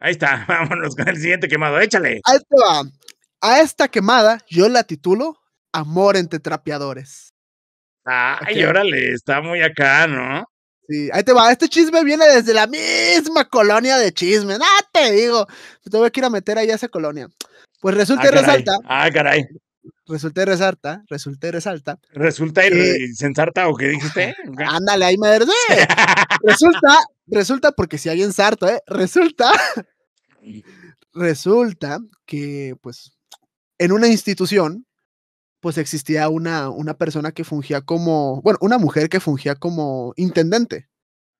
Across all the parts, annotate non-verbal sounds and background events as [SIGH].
Ahí está, [LAUGHS] vámonos con el siguiente quemado, échale. Ahí va, A esta quemada yo la titulo Amor entre trapeadores. Ay, órale, está muy acá, ¿no? Sí, ahí te va. Este chisme viene desde la misma colonia de chisme. no ah, te digo! Te voy a ir a meter ahí a esa colonia. Pues resulta ah, resalta. Ah, caray resulta y resalta, eh, resulta y resalta. Resulta y ensarta ¿o qué dijiste? [LAUGHS] Ándale, ahí madre. [LAUGHS] Eh, resulta, resulta, porque si hay ensarto, ¿eh? Resulta, [LAUGHS] resulta que, pues, en una institución, pues existía una, una persona que fungía como, bueno, una mujer que fungía como intendente.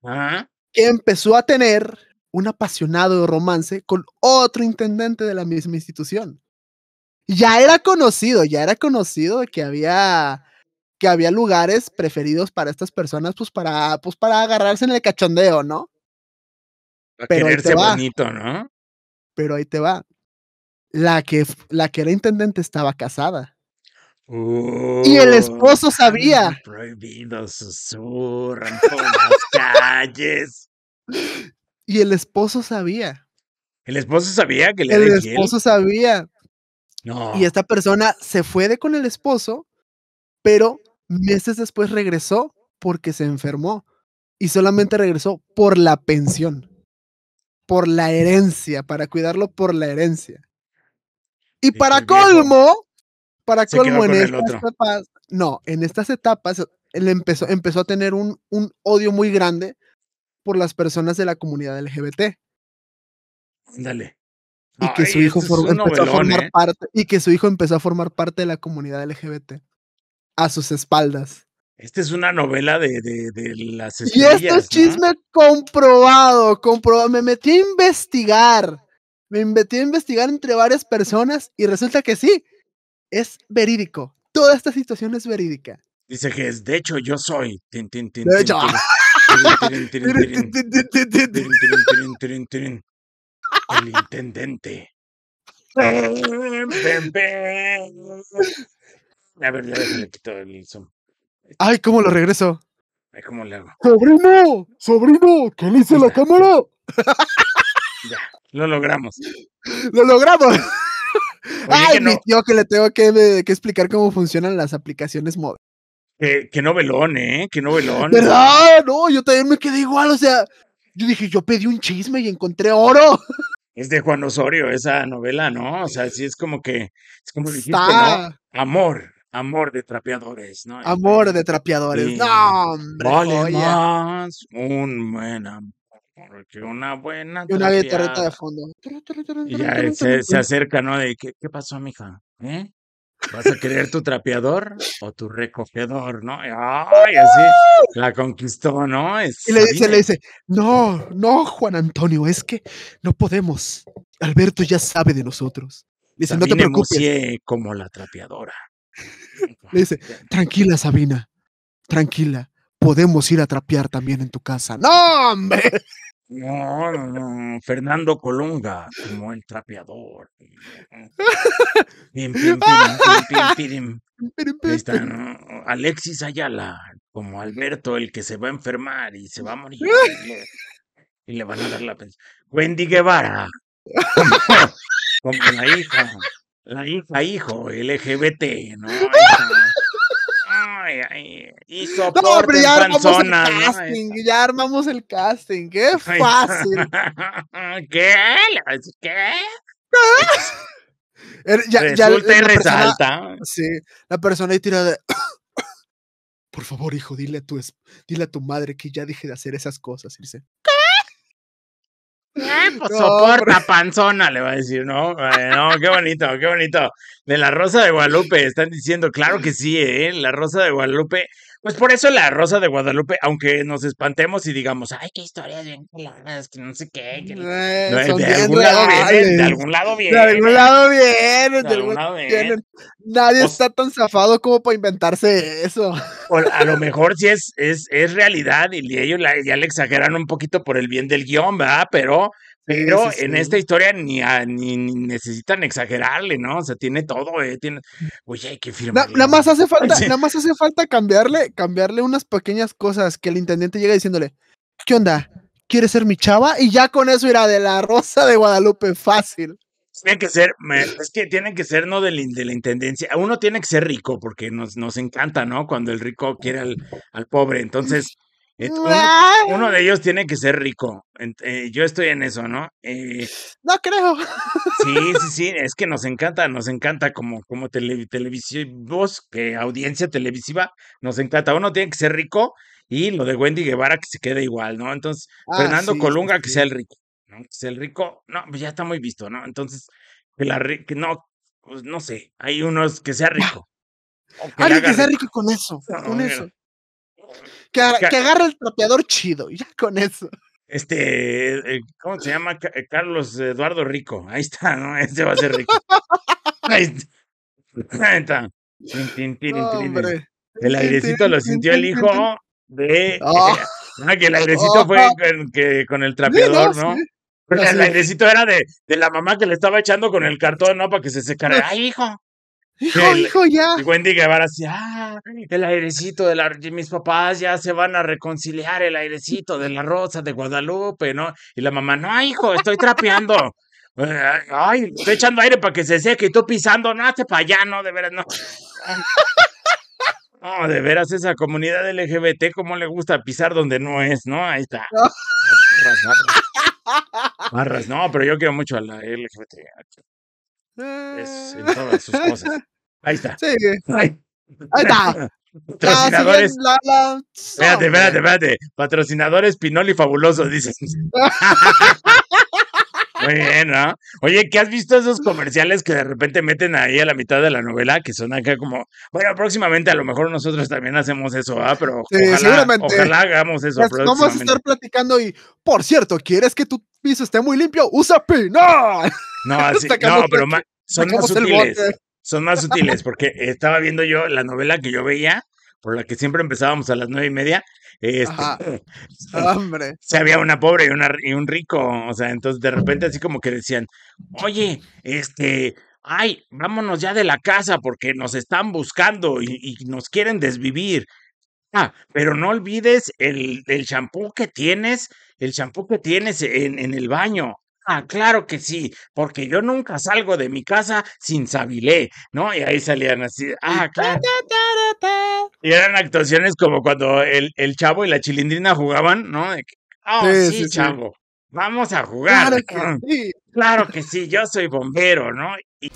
¿Ah? Que empezó a tener un apasionado romance con otro intendente de la misma institución ya era conocido, ya era conocido que había que había lugares preferidos para estas personas, pues para, pues para agarrarse en el cachondeo, ¿no? Pero ahí te va. bonito, ¿no? Pero ahí te va. La que, la que era intendente estaba casada. y el oh, esposo sabía. prohibido, susurran por las calles. Y el esposo sabía. El esposo sabía que le El esposo sabía. Y esta persona se fue de con el esposo, pero meses después regresó porque se enfermó y solamente regresó por la pensión, por la herencia, para cuidarlo por la herencia. Y, para colmo, para colmo en estas etapas, no, en estas etapas él empezó, empezó a tener un, un odio muy grande por las personas de la comunidad LGBT. Dale y que su hijo empezó a formar parte y que su hijo empezó a formar parte de la comunidad LGBT a sus espaldas. Esta es una novela de, de, las Y esto es chisme comprobado, Me metí a investigar. Me metí a investigar entre varias personas y resulta que sí, es verídico. Toda esta situación es verídica. Dice que es, de hecho, yo soy. de hecho. El intendente. A ver, ya le quito el zoom. Ay, ¿cómo lo regreso? Ay, ¿cómo le hago? ¡Sobrino! ¡Sobrino! ¿Qué le hice la cámara? Ya, lo logramos. ¡Lo logramos! Ay, mi tío, que le tengo que, que, explicar cómo funcionan las aplicaciones móviles. Que, que novelón, ¿eh? Que novelón. ¿Verdad? No, yo también me quedé igual, o sea, yo dije, yo pedí un chisme y encontré oro es de Juan Osorio esa novela, ¿no? O sea, sí es como que, es como dijiste, Amor, amor de trapeadores, ¿no? Este, amor de trapeadores, no, hombre. Vale un buen amor. Porque una buena. Y una de fondo. Y ya se, acerca, ¿no? De, ¿qué, qué pasó, mija? ¿Eh? ¿Vas a querer tu trapeador o tu recogedor, no? Ay, así la conquistó, ¿no? Es y le dice, le dice, no, no, Juan Antonio, es que no podemos. Alberto ya sabe de nosotros. dice, no te preocupes. como la trapeadora. Le dice, [LAUGHS] tranquila, Sabina, tranquila, podemos ir a trapear también en tu casa. ¡No, hombre! No, Fernando Colunga, como el trapeador. Alexis Ayala, como Alberto, el que se va a enfermar y se va a morir. Y [LAUGHS] le, van a dar la pensión. Wendy Guevara, como, la hija, la hija, hijo, LGBT, ¿no? y, no, ya armamos el casting, ya armamos el casting, qué fácil. [LAUGHS] ¿Qué? ¿Qué? [LAUGHS] ya, ya y resalta. sí, la persona ahí tira de... [COUGHS] Por favor, hijo, dile a tu, dile a tu madre que ya deje de hacer esas cosas. Y dice, eh, [LAUGHS] pues soporta, panzona, le va a decir, ¿no? Eh, no, qué bonito, qué bonito. De la Rosa de Guadalupe, están diciendo, claro que sí, ¿eh? La Rosa de Guadalupe pues por eso la Rosa de Guadalupe, aunque nos espantemos y digamos, ay, qué historias bien coladas que no sé qué, que no, eh, de, algún lado vienen, de algún lado viene, De algún lado viene. de algún lado Nadie está tan zafado como para inventarse eso. O a lo mejor sí es, es, es realidad y ellos ya le exageran un poquito por el bien del guión, ¿verdad? Pero pero en esta historia ni, ni, necesitan exagerarle, ¿no? O sea, tiene todo, eh, tiene... Mm. Oye, hay que Nada, más hace [LAUGHS] falta, nada más hace falta cambiarle, cambiarle unas pequeñas cosas que el intendente llega diciéndole, ¿qué onda? ¿Quieres ser mi chava? Y ya con eso irá de la Rosa de Guadalupe, fácil. Tiene que ser, es que tienen que ser, no de la, de la intendencia. Uno tiene que ser rico porque nos, nos encanta, ¿no? Cuando el rico quiere al, al pobre. Entonces, eh, uno, de ellos tiene que ser rico. Eh, yo estoy en eso, ¿no? Eh, no creo. Sí, [LAUGHS] sí, sí, es que nos encanta, nos encanta como, como tele, televisivos, que audiencia televisiva, nos encanta. Uno tiene que ser rico y lo de Wendy Guevara que se quede igual, ¿no? Entonces, ah, Fernando Colunga que sea el rico, ¿no? Que sea el rico, no, pues ya está muy visto, ¿no? Entonces, que la que no, pues no sé, hay unos que sea rico. [LAUGHS] Hay que sea rico, con eso, con eso que, agarre el trapeador chido, ya con eso. Este, eh, ¿cómo se llama? Eh, Carlos Eduardo Rico. Ahí está, ¿no? [LAUGHS] Este va a ser rico. Ahí está. el airecito lo sintió el hijo de. no ah. [LAUGHS] ah, que el airecito fue ah. con, que, con el trapeador, ¿no? Pero el airecito era de, de, la mamá que le estaba echando con el cartón, ¿no? Para que se secara. ¡Ay, hijo! Hijo, el, hijo, ya. Y Wendy Guevara así, ah, el airecito de, la, mis papás ya se van a reconciliar, el airecito de la rosa de Guadalupe, ¿no? Y la mamá, no, hijo, estoy trapeando. [LAUGHS] Ay, estoy echando aire para que se seque y tú pisando, no, hace para allá, no, de veras, no. [LAUGHS] No, de veras, esa comunidad LGBT, ¿cómo le gusta pisar donde no es, no? Ahí está. no, pero yo quiero mucho a la LGBT. Ah. en todas sus cosas. Ahí está. Ahí, Ahí está. [LAUGHS] Patrocinadores. Ah, la, la... Espérate, espérate, espérate. Patrocinadores Pinoli fabuloso, dices. [LAUGHS] Muy bien, ¿no? Oye, ¿qué has visto esos comerciales que de repente meten ahí a la mitad de la novela que son acá como, bueno, próximamente a lo mejor nosotros también hacemos eso, ¿ah? Pero ojalá, hagamos eso. Pues, vamos a estar platicando y, por cierto, ¿quieres que tu piso esté muy limpio? ¡Usa pinol! No, [LAUGHS] así, no, pero son más sutiles. Son más sutiles porque estaba viendo yo la novela que yo veía, por la que siempre empezábamos a las nueve y media, este, Hombre. [LAUGHS] [LAUGHS] Se había una pobre y, una, y un rico, o sea, entonces de repente así como que decían, oye, este, ay, vámonos ya de la casa porque nos están buscando y, nos quieren desvivir. Ah, pero no olvides el champú que tienes, el champú que tienes en, en el baño. Ah, claro que sí, porque yo nunca salgo de mi casa sin Sabilé, ¿no? Y ahí salían así, ah, claro. Y eran actuaciones como cuando el, el chavo y la chilindrina jugaban, ¿no? Ah, sí, chavo, vamos a jugar. Claro que [LAUGHS] sí. Claro que sí, yo soy bombero, ¿no? Y...